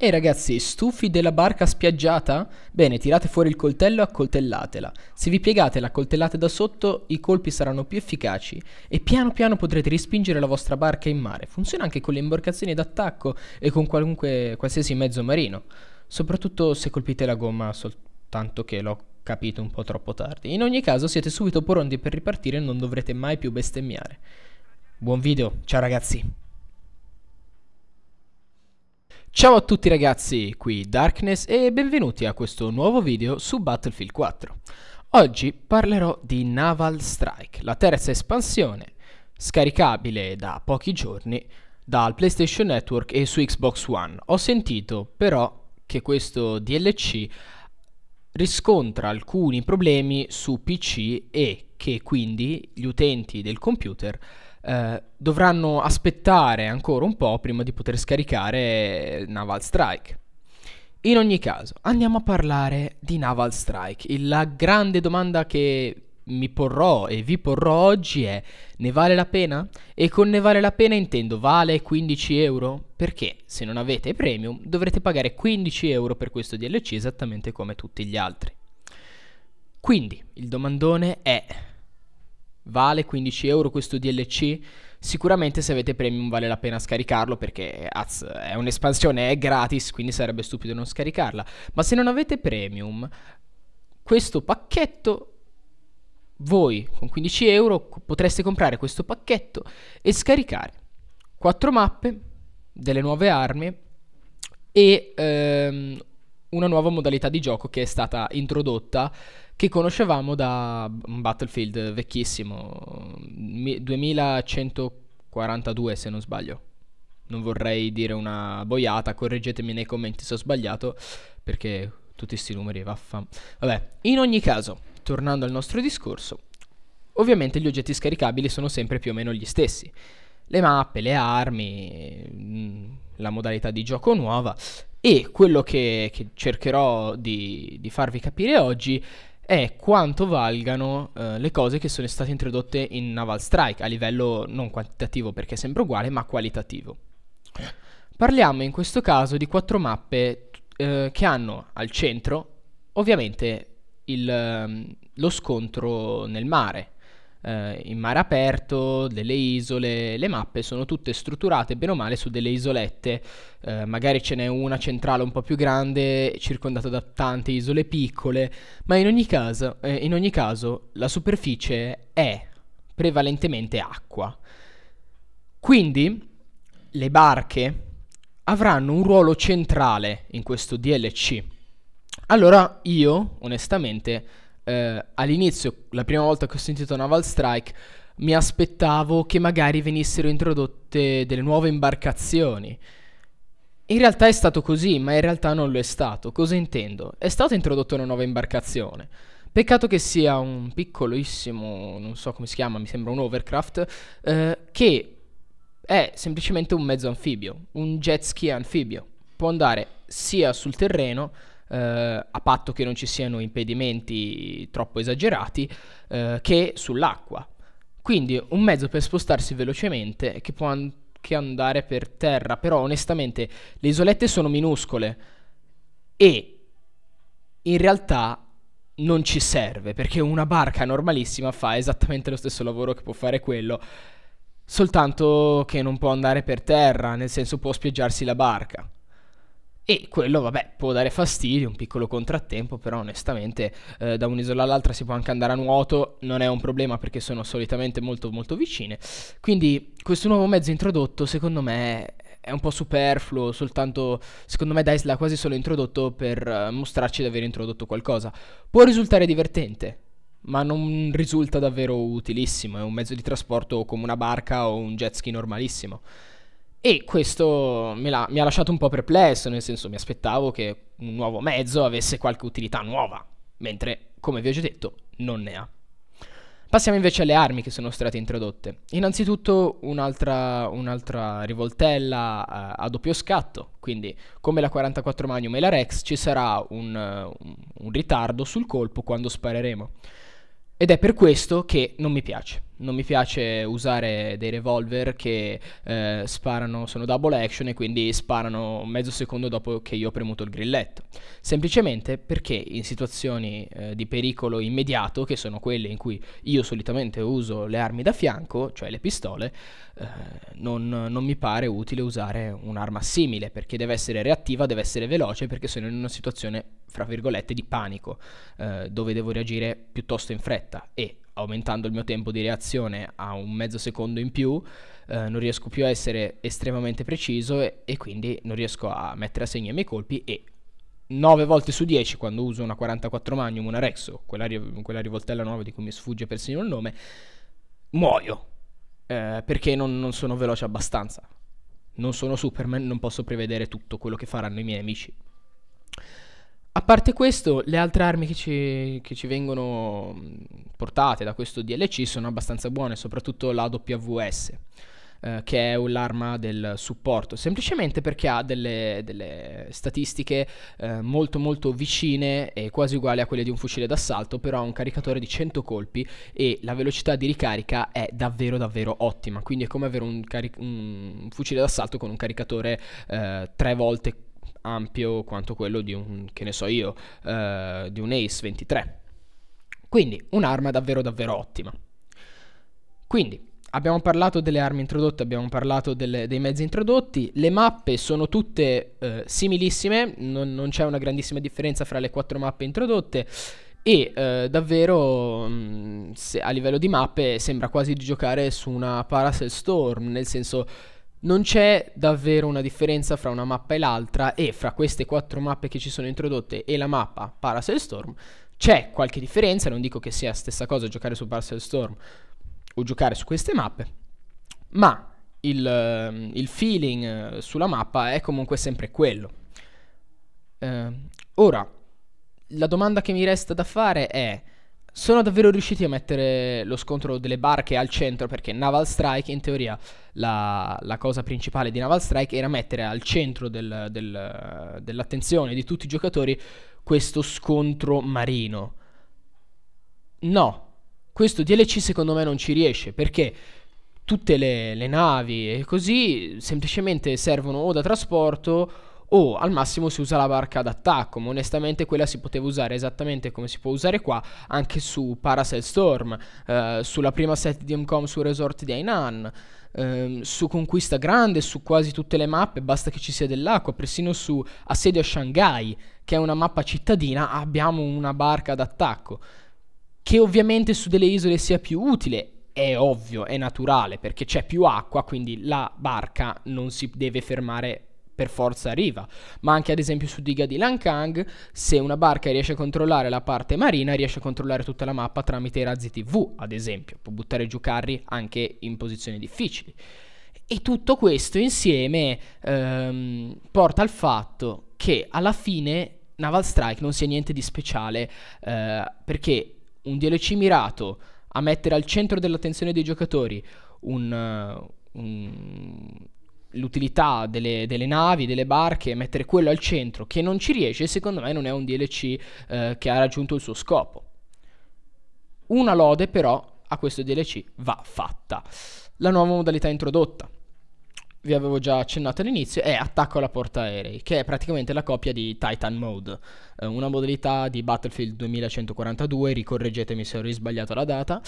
E ragazzi, stufi della barca spiaggiata? Bene, tirate fuori il coltello e accoltellatela. Se vi piegate e la coltellate da sotto, i colpi saranno più efficaci e piano piano potrete rispingere la vostra barca in mare. Funziona anche con le imbarcazioni d'attacco e con qualunque, qualsiasi mezzo marino. Soprattutto se colpite la gomma, soltanto che l'ho capito un po' troppo tardi. In ogni caso siete subito pronti per ripartire e non dovrete mai più bestemmiare. Buon video, ciao ragazzi! Ciao a tutti ragazzi, qui Darkness e benvenuti a questo nuovo video su Battlefield 4. Oggi parlerò di Naval Strike, la terza espansione, scaricabile da pochi giorni dal PlayStation Network e su Xbox One. Ho sentito però che questo DLC riscontra alcuni problemi su PC e che quindi gli utenti del computer eh, dovranno aspettare ancora un po' prima di poter scaricare Naval Strike. In ogni caso, andiamo a parlare di Naval Strike. La grande domanda che mi porrò e vi porrò oggi è ne vale la pena? E con ne vale la pena intendo vale 15 euro? Perché se non avete premium dovrete pagare 15 euro per questo DLC esattamente come tutti gli altri. Quindi il domandone è vale 15 euro questo DLC. Sicuramente se avete premium vale la pena scaricarlo perché az, è un'espansione, è gratis, quindi sarebbe stupido non scaricarla. Ma se non avete premium, questo pacchetto voi con 15 euro potreste comprare questo pacchetto e scaricare 4 mappe, delle nuove armi e ehm, una nuova modalità di gioco che è stata introdotta che conoscevamo da un Battlefield vecchissimo, 2142 se non sbaglio. Non vorrei dire una boiata, correggetemi nei commenti se ho sbagliato, perché tutti questi numeri vaffan. Vabbè, in ogni caso, tornando al nostro discorso, ovviamente gli oggetti scaricabili sono sempre più o meno gli stessi. Le mappe, le armi, mm, la modalità di gioco nuova e quello che, che cercherò di, di, farvi capire oggi è quanto valgano eh, le cose che sono state introdotte in Naval Strike a livello non quantitativo perché è sempre uguale, ma qualitativo. Parliamo in questo caso di quattro mappe eh, che hanno al centro ovviamente il, ehm, lo scontro nel mare, eh, in mare aperto, delle isole, le mappe sono tutte strutturate bene o male su delle isolette, eh, magari ce n'è una centrale un po' più grande, circondata da tante isole piccole, ma in ogni caso, eh, in ogni caso la superficie è prevalentemente acqua. Quindi le barche avranno un ruolo centrale in questo DLC. Allora io, onestamente, eh, all'inizio, la prima volta che ho sentito Naval Strike, mi aspettavo che magari venissero introdotte delle nuove imbarcazioni. In realtà è stato così, ma in realtà non lo è stato. Cosa intendo? È stata introdotta una nuova imbarcazione. Peccato che sia un piccolissimo, non so come si chiama, mi sembra un overcraft, eh, che è semplicemente un mezzo anfibio, un jet ski anfibio. Può andare sia sul terreno eh, a patto che non ci siano impedimenti troppo esagerati, eh, che sull'acqua. Quindi un mezzo per spostarsi velocemente che può anche andare per terra, però onestamente le isolette sono minuscole e in realtà non ci serve perché una barca normalissima fa esattamente lo stesso lavoro che può fare quello, soltanto che non può andare per terra, nel senso può spiaggiarsi la barca e quello vabbè può dare fastidio, un piccolo contrattempo, però onestamente eh, da un'isola all'altra si può anche andare a nuoto, non è un problema perché sono solitamente molto molto vicine. Quindi questo nuovo mezzo introdotto secondo me è un po' superfluo, soltanto secondo me Dice l'ha quasi solo introdotto per eh, mostrarci di aver introdotto qualcosa. Può risultare divertente, ma non risulta davvero utilissimo, è un mezzo di trasporto come una barca o un jet ski normalissimo. E questo la, mi ha lasciato un po' perplesso, nel senso mi aspettavo che un nuovo mezzo avesse qualche utilità nuova, mentre, come vi ho già detto, non ne ha. Passiamo invece alle armi che sono state introdotte. Innanzitutto un'altra, un'altra rivoltella a, eh, a doppio scatto, quindi come la 44 Magnum e la Rex ci sarà un, un, un ritardo sul colpo quando spareremo. Ed è per questo che non mi piace non mi piace usare dei revolver che eh, sparano, sono double action e quindi sparano mezzo secondo dopo che io ho premuto il grilletto. Semplicemente perché in situazioni eh, di pericolo immediato, che sono quelle in cui io solitamente uso le armi da fianco, cioè le pistole, eh, non, non mi pare utile usare un'arma simile perché deve essere reattiva, deve essere veloce perché sono in una situazione fra virgolette di panico eh, dove devo reagire piuttosto in fretta e aumentando il mio tempo di reazione a un mezzo secondo in più, eh, non riesco più a essere estremamente preciso e, e, quindi non riesco a mettere a segno i miei colpi e 9 volte su 10 quando uso una 44 Magnum, una Rexo, quella, quella rivoltella nuova di cui mi sfugge persino il nome, muoio eh, perché non, non sono veloce abbastanza. Non sono Superman, non posso prevedere tutto quello che faranno i miei amici. A parte questo, le altre armi che ci, che ci, vengono mm, portate da questo DLC sono abbastanza buone, soprattutto la WS, eh, che è l'arma del supporto, semplicemente perché ha delle, delle statistiche eh, molto molto vicine e quasi uguali a quelle di un fucile d'assalto, però ha un caricatore di 100 colpi e la velocità di ricarica è davvero davvero ottima, quindi è come avere un, caric- un fucile d'assalto con un caricatore eh, tre volte più ampio quanto quello di un, che ne so io, eh, di un Ace 23. Quindi un'arma davvero davvero ottima. Quindi abbiamo parlato delle armi introdotte, abbiamo parlato delle, dei mezzi introdotti, le mappe sono tutte eh, similissime, non, non c'è una grandissima differenza fra le quattro mappe introdotte e eh, davvero mh, mm, se, a livello di mappe sembra quasi di giocare su una Paracel Storm, nel senso non c'è davvero una differenza fra una mappa e l'altra e fra queste quattro mappe che ci sono introdotte e la mappa Paracel Storm c'è qualche differenza, non dico che sia la stessa cosa giocare su Paracel Storm o giocare su queste mappe, ma il, ehm, il feeling eh, sulla mappa è comunque sempre quello. Eh, ora, la domanda che mi resta da fare è sono davvero riusciti a mettere lo scontro delle barche al centro perché Naval Strike, in teoria, la, la cosa principale di Naval Strike era mettere al centro del, del, dell'attenzione di tutti i giocatori questo scontro marino. No, questo DLC secondo me non ci riesce perché tutte le, le navi e così semplicemente servono o da trasporto o al massimo si usa la barca d'attacco, ma onestamente quella si poteva usare esattamente come si può usare qua anche su Paracel Storm, eh, sulla prima set di Mcom su Resort di Ainan, ehm, su Conquista Grande, su quasi tutte le mappe, basta che ci sia dell'acqua, persino su Assedio a Shanghai, che è una mappa cittadina, abbiamo una barca d'attacco, che ovviamente su delle isole sia più utile, è ovvio, è naturale, perché c'è più acqua, quindi la barca non si deve fermare per forza arriva. Ma anche ad esempio su diga di Lankang, se una barca riesce a controllare la parte marina, riesce a controllare tutta la mappa tramite i razzi TV, ad esempio, può buttare giù carri anche in posizioni difficili. E tutto questo insieme ehm, porta al fatto che alla fine Naval Strike non sia niente di speciale, eh, perché un DLC mirato a mettere al centro dell'attenzione dei giocatori un, eh, un l'utilità delle, delle, navi, delle barche, mettere quello al centro che non ci riesce, secondo me non è un DLC eh, che ha raggiunto il suo scopo. Una lode però a questo DLC va fatta. La nuova modalità introdotta, vi avevo già accennato all'inizio, è attacco alla porta aerei, che è praticamente la copia di Titan Mode, eh, una modalità di Battlefield 2142, ricorreggetemi se ho risbagliato la data.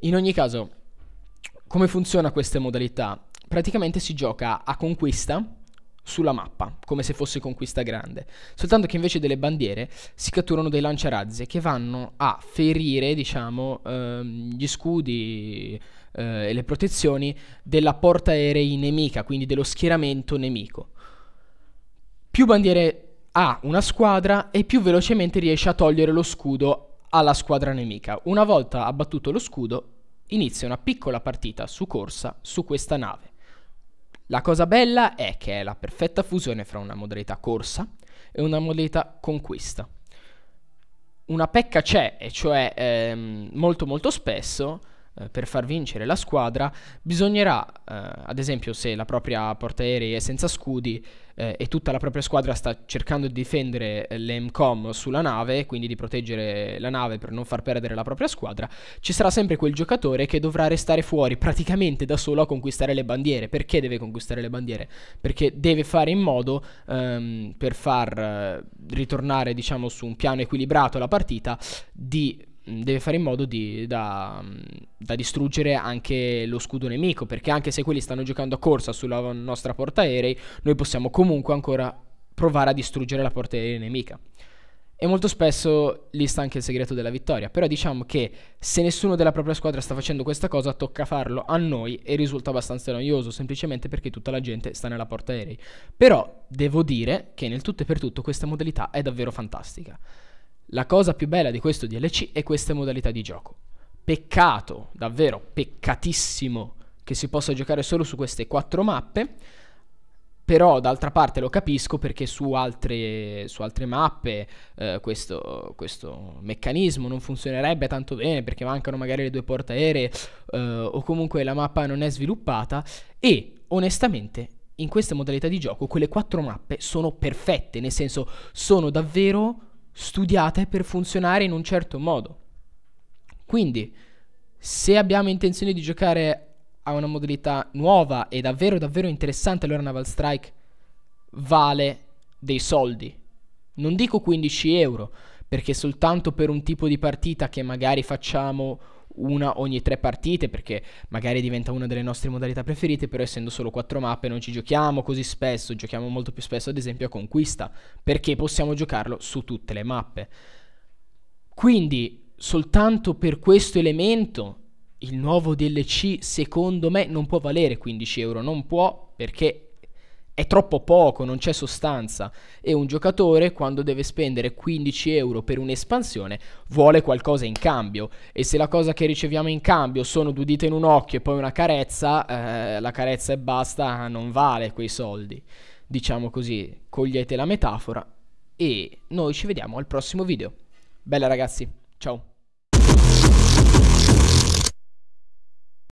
In ogni caso, come funziona queste modalità? praticamente si gioca a conquista sulla mappa, come se fosse conquista grande. Soltanto che invece delle bandiere si catturano dei lanciarazzi che vanno a ferire, diciamo, ehm, gli scudi eh, e le protezioni della portaerei nemica, quindi dello schieramento nemico. Più bandiere ha una squadra e più velocemente riesce a togliere lo scudo alla squadra nemica. Una volta abbattuto lo scudo, inizia una piccola partita su corsa su questa nave. La cosa bella è che è la perfetta fusione fra una modalità corsa e una modalità conquista. Una pecca c'è, e cioè ehm, molto molto spesso eh, per far vincere la squadra, bisognerà, eh, ad esempio se la propria portaerei è senza scudi eh, e tutta la propria squadra sta cercando di difendere l'EMCOM sulla nave, quindi di proteggere la nave per non far perdere la propria squadra, ci sarà sempre quel giocatore che dovrà restare fuori praticamente da solo a conquistare le bandiere. Perché deve conquistare le bandiere? Perché deve fare in modo ehm, per far eh, ritornare diciamo su un piano equilibrato la partita di deve fare in modo di, da, da, distruggere anche lo scudo nemico, perché anche se quelli stanno giocando a corsa sulla nostra porta aerei, noi possiamo comunque ancora provare a distruggere la porta aerea nemica. E molto spesso lì sta anche il segreto della vittoria, però diciamo che se nessuno della propria squadra sta facendo questa cosa, tocca farlo a noi e risulta abbastanza noioso, semplicemente perché tutta la gente sta nella porta aerei. Però devo dire che nel tutto e per tutto questa modalità è davvero fantastica. La cosa più bella di questo DLC è questa modalità di gioco. Peccato, davvero peccatissimo, che si possa giocare solo su queste quattro mappe, però d'altra parte lo capisco perché su altre, su altre mappe eh, questo, questo, meccanismo non funzionerebbe tanto bene perché mancano magari le due portaeree eh, o comunque la mappa non è sviluppata e onestamente in questa modalità di gioco quelle quattro mappe sono perfette, nel senso sono davvero studiate per funzionare in un certo modo. Quindi, se abbiamo intenzione di giocare a una modalità nuova e davvero davvero interessante, allora Naval Strike vale dei soldi. Non dico 15 euro, perché soltanto per un tipo di partita che magari facciamo una ogni tre partite perché magari diventa una delle nostre modalità preferite, però essendo solo quattro mappe non ci giochiamo così spesso, giochiamo molto più spesso ad esempio a Conquista, perché possiamo giocarlo su tutte le mappe. Quindi soltanto per questo elemento il nuovo DLC secondo me non può valere 15 euro, non può perché è troppo poco, non c'è sostanza e un giocatore quando deve spendere 15 euro per un'espansione vuole qualcosa in cambio e se la cosa che riceviamo in cambio sono due dita in un occhio e poi una carezza, eh, la carezza e basta non vale quei soldi. Diciamo così, cogliete la metafora e noi ci vediamo al prossimo video. Bella ragazzi, ciao!